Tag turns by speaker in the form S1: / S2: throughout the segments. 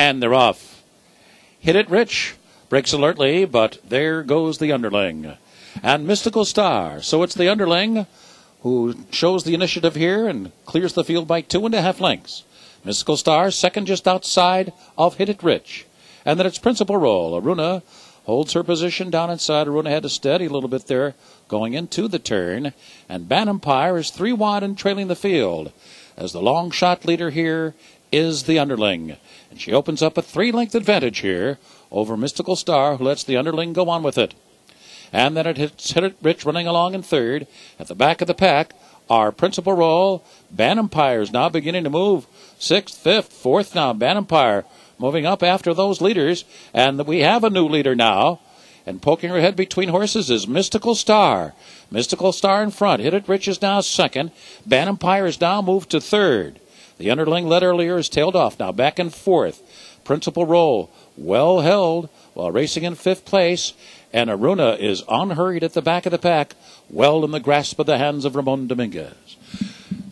S1: and they're off. Hit it rich. Breaks alertly, but there goes the underling. And Mystical Star. So it's the underling who shows the initiative here and clears the field by two and a half lengths. Mystical Star, second just outside of Hit It Rich. And then it's principal role Aruna holds her position down inside. Aruna had to steady a little bit there going into the turn. And Bannampire is three wide and trailing the field as the long shot leader here is the underling. And she opens up a three length advantage here over Mystical Star, who lets the underling go on with it. And then it hits Hit It Rich running along in third. At the back of the pack, our principal roll, is now beginning to move. Sixth, fifth, fourth now, Ban Empire moving up after those leaders. And we have a new leader now. And poking her head between horses is Mystical Star. Mystical Star in front. Hit It Rich is now second. Empire is now moved to third. The underling led earlier is tailed off now. Back and forth. Principal Roll well held while racing in fifth place. And Aruna is unhurried at the back of the pack, well in the grasp of the hands of Ramon Dominguez.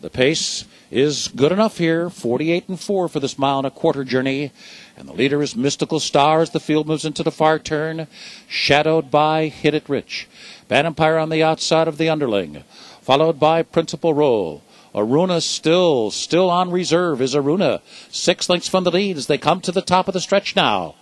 S1: The pace is good enough here 48 and 4 for this mile and a quarter journey. And the leader is Mystical Star as the field moves into the far turn, shadowed by Hit It Rich. Van Empire on the outside of the underling, followed by Principal Roll. Aruna still, still on reserve is Aruna. Six lengths from the lead as they come to the top of the stretch now.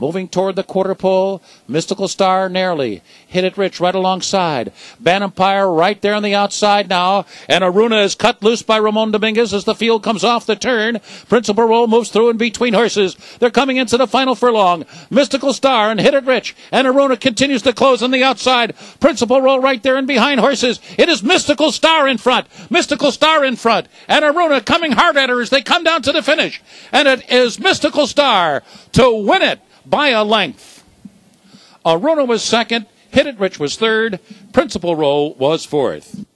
S1: Moving toward the quarter pole, Mystical Star narrowly hit it rich right alongside. Banampire right there on the outside now, and Aruna is cut loose by Ramon Dominguez as the field comes off the turn. Principal Roll moves through in between horses. They're coming into the final furlong. Mystical Star and hit it rich, and Aruna continues to close on the outside. Principal Roll right there and behind horses. It is Mystical Star in front. Mystical Star in front, and Aruna coming hard at her as they come down to the finish, and it is Mystical Star to win it by a length. Arona was second. Hit It Rich was third. Principal Row was fourth.